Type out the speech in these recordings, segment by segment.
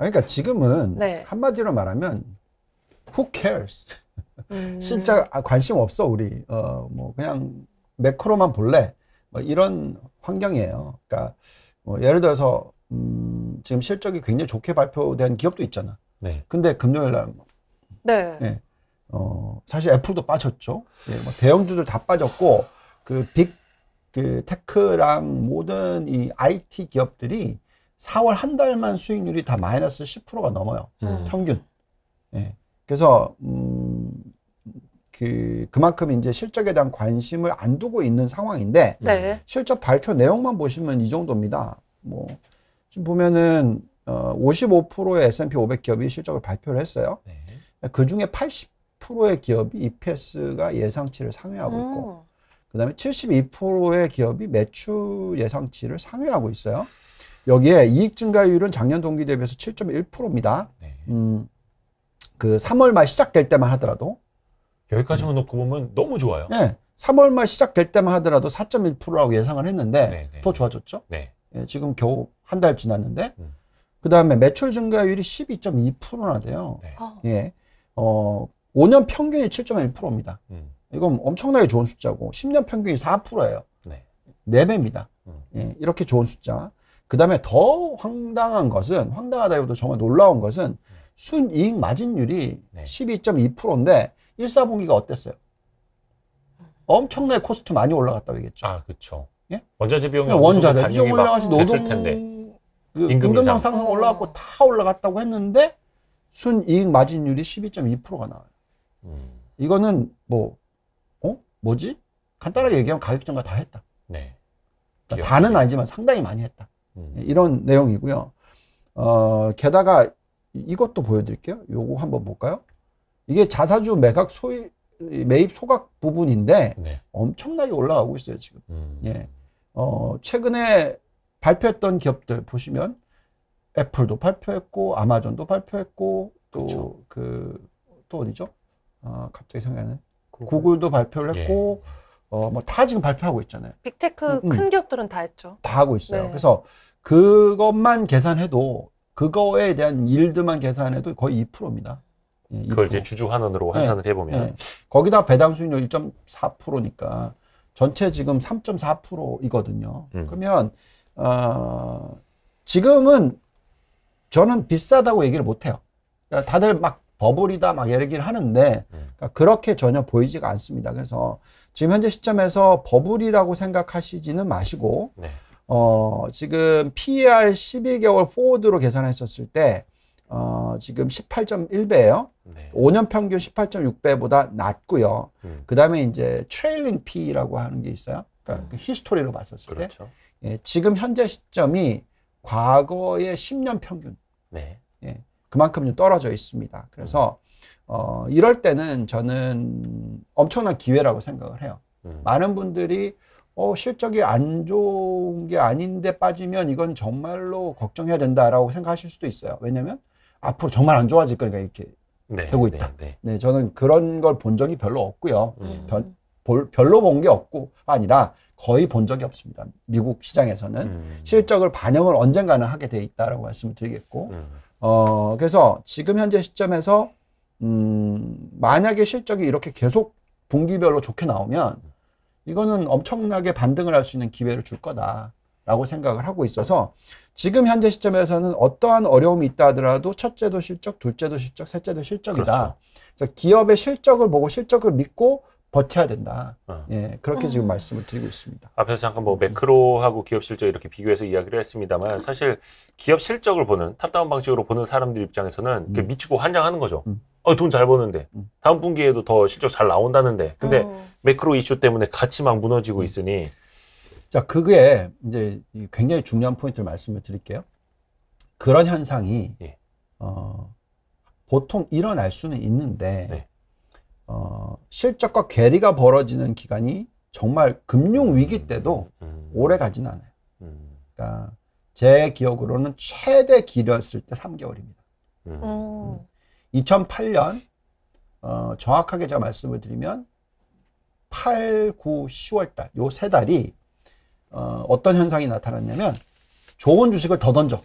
그러니까 지금은 네. 한마디로 말하면 who cares? 음. 진짜 관심 없어 우리 어뭐 그냥 매크로만 볼래 뭐 이런 환경이에요. 그러니까 뭐 예를 들어서 음 지금 실적이 굉장히 좋게 발표된 기업도 있잖아. 네. 근데 금요일 날 뭐 네. 네. 어 사실 애플도 빠졌죠. 예, 뭐 대형주들 다 빠졌고 그빅그 그 테크랑 모든 이 IT 기업들이 4월 한 달만 수익률이 다 마이너스 10%가 넘어요. 음. 평균. 예. 그래서 음, 그 그만큼 이제 실적에 대한 관심을 안 두고 있는 상황인데 네. 실적 발표 내용만 보시면 이 정도입니다. 뭐 지금 보면은 어 55%의 S&P 500 기업이 실적을 발표를 했어요. 네. 그 중에 80%의 기업이 EPS가 예상치를 상회하고 음. 있고 그다음에 72%의 기업이 매출 예상치를 상회하고 있어요. 여기에 이익 증가율은 작년 동기 대비해서 7.1%입니다. 네. 음, 그 3월 말 시작될 때만 하더라도 여기까지만 음. 놓고 보면 너무 좋아요. 네. 3월 말 시작될 때만 하더라도 4.1%라고 예상을 했는데 네네. 네. 더 좋아졌죠. 네. 예, 지금 겨우 한 달 지났는데 음. 그 다음에 매출 증가율이 12.2%나 돼요. 네. 아. 예, 어 5년 평균이 7.1%입니다. 음. 이건 엄청나게 좋은 숫자고 10년 평균이 4%예요. 네. 4배입니다. 음. 예, 이렇게 좋은 숫자. 그 다음에 더 황당한 것은, 황당하다기보다 정말 놀라운 것은 순이익 마진율이 네. 12.2%인데 1사분기가 어땠어요? 엄청나게 코스트 많이 올라갔다고 얘기했죠. 아, 그렇죠. 예? 원자재 비용이 원자재 비용 올라가지 노동 텐데. 그 임금 당 상승 올라갔고 다 올라갔다고 했는데 순이익 마진율이 12.2%가 나와요. 음. 이거는 뭐 어? 뭐지? 간단하게 얘기하면 가격 전가 다 했다. 네. 그러니까 다는 아니지만 상당히 많이 했다. 음. 이런 내용이고요. 어, 게다가 이것도 보여드릴게요. 요거 한번 볼까요? 이게 자사주 매각 소위 매입 소각 부분인데 네. 엄청나게 올라가고 있어요 지금. 음. 예. 어, 최근에 발표했던 기업들 보시면 애플도 발표했고 아마존도 발표했고 또 그또 그, 또 어디죠? 아 갑자기 생각나는 구글. 도 발표를 예. 했고 예. 어, 뭐 다 지금 발표하고 있잖아요. 빅테크 음, 음, 큰 기업들은 다 했죠. 다 하고 있어요. 네. 그래서 그것만 계산해도 그거에 대한 일드만 계산해도 거의 2%입니다. 2%. 예, 그걸 이제 주주환원으로 네. 환산을 네. 해보면 네. 거기다 배당 수익률 1.4%니까 전체 지금 3.4%이거든요. 음. 그러면 어, 지금은 저는 비싸다고 얘기를 못 해요. 그러니까 다들 막 버블이다 막 얘기를 하는데 네. 그러니까 그렇게 전혀 보이지가 않습니다. 그래서 지금 현재 시점에서 버블이라고 생각하시지는 마시고 네. 어, 지금 PER 12개월 포워드로 계산했었을 때 어, 지금 18.1배예요. 네. 5년 평균 18.6배보다 낮고요. 음. 그다음에 이제 트레일링 p 라고 하는 게 있어요. 그러니까 음. 그 히스토리로 봤었을 그렇죠. 때 예, 지금 현재 시점이 과거의 10년 평균. 네. 예, 그만큼 좀 떨어져 있습니다. 그래서 어, 이럴 때는 저는 엄청난 기회라고 생각을 해요. 음. 많은 분들이 어, 실적이 안 좋은 게 아닌데 빠지면 이건 정말로 걱정해야 된다라고 생각하실 수도 있어요. 왜냐면 앞으로 정말 안 좋아질 거니까 이렇게 네, 되고 네, 있다. 네, 네. 네 저는 그런 걸 본 적이 별로 없고요. 음. 음. 변, 볼, 별로 본 게 없고 아니라 거의 본 적이 없습니다. 미국 시장에서는 음. 실적을 반영을 언젠가는 하게 돼 있다라고 말씀을 드리겠고 음. 어, 그래서 지금 현재 시점에서 음, 만약에 실적이 이렇게 계속 분기별로 좋게 나오면 이거는 엄청나게 반등을 할 수 있는 기회를 줄 거다라고 생각을 하고 있어서 지금 현재 시점에서는 어떠한 어려움이 있다 하더라도 첫째도 실적, 둘째도 실적, 셋째도 실적이다. 그렇죠. 그래서 기업의 실적을 보고 실적을 믿고 버텨야 된다. 어. 예, 그렇게 지금 음. 말씀을 드리고 있습니다. 앞에서 잠깐 뭐 매크로하고 기업 실적 이렇게 비교해서 이야기를 했습니다만 음. 사실 기업 실적을 보는 탑다운 방식으로 보는 사람들 입장에서는 그 음. 미치고 환장하는 거죠. 음. 어, 돈 잘 버는데 음. 다음 분기에도 더 실적 잘 나온다는데 근데 어. 매크로 이슈 때문에 같이 막 무너지고 음. 있으니 자 그게 이제 굉장히 중요한 포인트를 말씀을 드릴게요. 그런 현상이 예. 어, 보통 일어날 수는 있는데. 네. 어, 실적과 괴리가 벌어지는 기간이 정말 금융 음, 위기 때도 음, 음. 오래 가진 않아요. 그러니까 제 기억으로는 최대 길었을 이때 3개월입니다. 음. 2008년 어. 어, 정확하게 제가 말씀을 드리면 8, 9, 10월 달요세 달이 어, 어떤 현상이 나타났냐면 좋은 주식을 더 던져.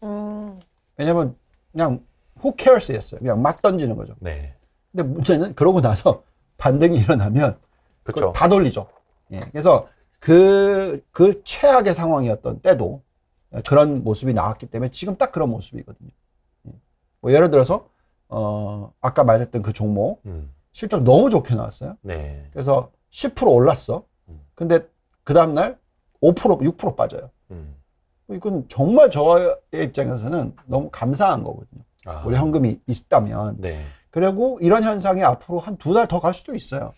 어. 왜냐면 그냥 who cares였어요. 그냥 막 던지는 거죠. 네. 근데 문제는 그러고 나서 반등이 일어나면 그렇죠. 다 돌리죠. 예. 그래서 그, 그 최악의 상황이었던 때도 그런 모습이 나왔기 때문에 지금 딱 그런 모습이거든요. 예. 뭐 예를 들어서, 어, 아까 말했던 그 종목, 음. 실적 너무 좋게 나왔어요. 네. 그래서 10% 올랐어. 음. 근데 그 다음날 5%, 6% 빠져요. 음. 뭐 이건 정말 저의 입장에서는 너무 감사한 거거든요. 아. 우리 현금이 있다면. 네. 그리고 이런 현상이 앞으로 한 두 달 더 갈 수도 있어요.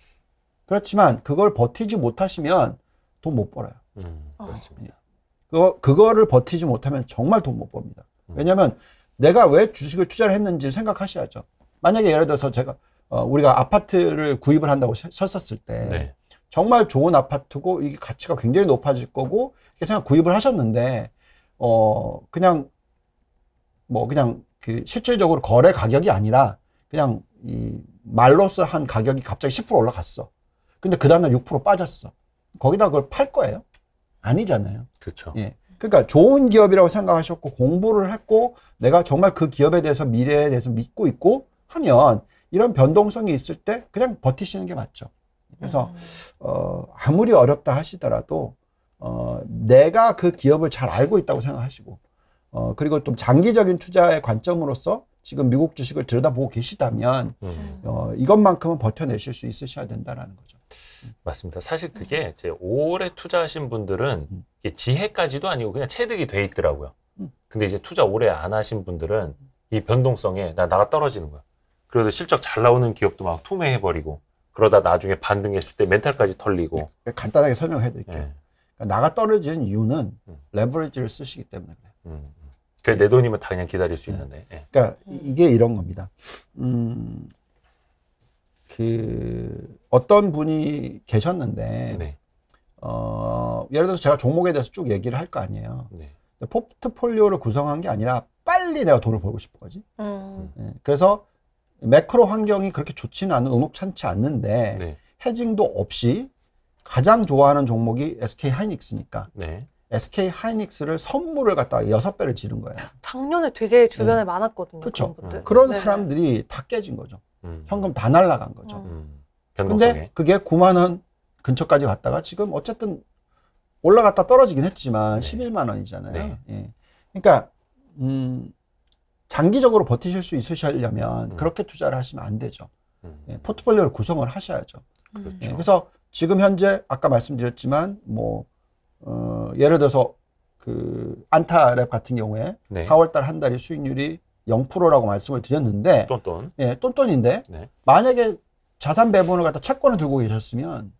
그렇지만 그걸 버티지 못하시면 돈 못 벌어요. 음, 아. 그렇습니다. 그거, 그거를 버티지 못하면 정말 돈 못 법니다. 음. 왜냐하면 내가 왜 주식을 투자를 했는지 생각하셔야죠. 만약에 예를 들어서 제가 어, 우리가 아파트를 구입을 한다고 섰었을 때 네. 정말 좋은 아파트고 이게 가치가 굉장히 높아질 거고 이렇게 생각 구입을 하셨는데 어 그냥 뭐 그냥 그 실질적으로 거래 가격이 아니라 그냥 이 말로써 한 가격이 갑자기 10% 올라갔어. 근데 그 다음날 6% 빠졌어. 거기다 그걸 팔 거예요? 아니잖아요. 그렇죠. 예. 그러니까 좋은 기업이라고 생각하셨고 공부를 했고 내가 정말 그 기업에 대해서 미래에 대해서 믿고 있고 하면 이런 변동성이 있을 때 그냥 버티시는 게 맞죠. 그래서 음. 어 아무리 어렵다 하시더라도 어 내가 그 기업을 잘 알고 있다고 생각하시고 어 그리고 좀 장기적인 투자의 관점으로서 지금 미국 주식을 들여다보고 계시다면 음. 어, 이것만큼은 버텨내실 수 있으셔야 된다라는 거죠. 맞습니다. 사실 그게 제 오래 투자하신 분들은 음. 지혜까지도 아니고 그냥 체득이 돼 있더라고요. 음. 근데 이제 투자 오래 안 하신 분들은 이 변동성에 나 나가 떨어지는 거야. 그래도 실적 잘 나오는 기업도 막 투매해 버리고 그러다 나중에 반등했을 때 멘탈까지 털리고 네, 간단하게 설명해 드릴게요. 네. 그러니까 나가 떨어지는 이유는 음. 레버리지를 쓰시기 때문에 그래요. 음. 그내 돈이면 다 그냥 기다릴 수 네. 있는데. 네. 그러니까 이게 이런 겁니다. 음, 그 어떤 분이 계셨는데, 네. 어, 예를 들어서 제가 종목에 대해서 쭉 얘기를 할 거 아니에요. 네. 포트폴리오를 구성한 게 아니라 빨리 내가 돈을 벌고 싶은 거지. 음. 네. 그래서 매크로 환경이 그렇게 좋지는 않은 녹록찮지 않는데 해징도 네. 없이 가장 좋아하는 종목이 SK 하이닉스니까 네. SK 하이닉스를 선물을 갖다 가 여섯 배를 지른 거예요. 작년에 되게 주변에 네. 많았거든요. 그렇죠. 그런, 음. 그런 네. 사람들이 다 깨진 거죠. 음. 현금 다 날라간 거죠. 음. 음. 근데 그게 9만 원 근처까지 갔다가 지금 어쨌든 올라갔다 떨어지긴 했지만 네. 11만 원이잖아요. 네. 예. 그러니까 음 장기적으로 버티실 수 있으시려면 음. 그렇게 투자를 하시면 안 되죠. 음. 예, 포트폴리오를 구성을 하셔야죠. 그렇죠. 예, 그래서 지금 현재 아까 말씀드렸지만 뭐 어, 예를 들어서 그 안타랩 같은 경우에 네. 4월달 한 달이 수익률이 0%라고 말씀을 드렸는데 똔똔 예 똔똔인데 네. 만약에 자산 배분을 갖다 채권을 들고 계셨으면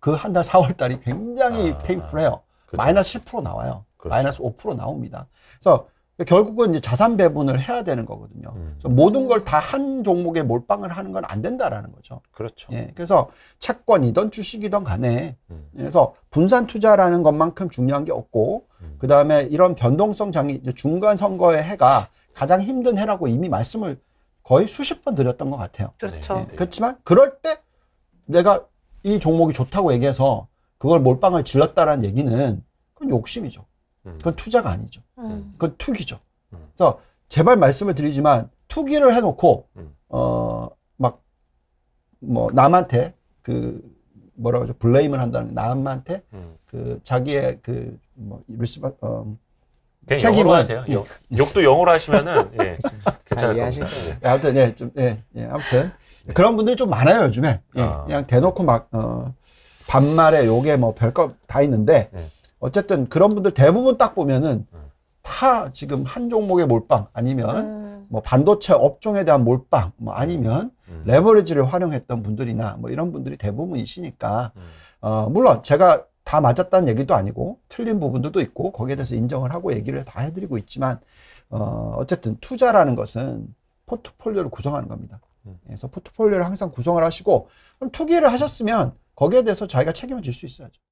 그 한 달 4월달이 굉장히 아, 페인풀해요 그렇죠. 마이너스 10% 나와요 그렇죠. 마이너스 5% 나옵니다 그래서 결국은 이제 자산 배분을 해야 되는 거거든요. 음. 모든 걸 다 한 종목에 몰빵을 하는 건 안 된다라는 거죠. 그렇죠. 예, 그래서 채권이든 주식이든 간에 음. 그래서 분산 투자라는 것만큼 중요한 게 없고 음. 그 다음에 이런 변동성 장이 중간 선거의 해가 가장 힘든 해라고 이미 말씀을 거의 수십 번 드렸던 것 같아요. 그렇죠. 예, 네. 그렇지만 그럴 때 내가 이 종목이 좋다고 얘기해서 그걸 몰빵을 질렀다라는 얘기는 그건 욕심이죠. 음. 그건 투자가 아니죠. 예. 음. 그건 투기죠. 음. 그래서 제발 말씀을 드리지만 투기를 해놓고 음. 어막 뭐 남한테 그 뭐라고 하죠 블레임을 한다는 남한테 음. 그 자기의 그뭐 리스바 어 책임을 하세요. 예. 욕, 도 영어로 하시면은 예, 괜찮을 겁니다. 예. 아무튼 예, 좀 예, 예 아무튼 네. 그런 분들이 좀 많아요 요즘에. 예, 아. 그냥 대놓고 막 어, 반말에 요게 뭐 별거 다 있는데 네. 어쨌든 그런 분들 대부분 딱 보면은 음. 파 지금 한 종목의 몰빵 아니면 음. 뭐 반도체 업종에 대한 몰빵 뭐 음. 아니면 음. 레버리지를 활용했던 분들이나 뭐 이런 분들이 대부분이시니까 음. 어 물론 제가 다 맞았다는 얘기도 아니고 틀린 부분들도 있고 거기에 대해서 인정을 하고 얘기를 다 해드리고 있지만 어 어쨌든 투자라는 것은 포트폴리오를 구성하는 겁니다. 음. 그래서 포트폴리오를 항상 구성을 하시고 그럼 투기를 하셨으면 거기에 대해서 자기가 책임을 질 수 있어야죠.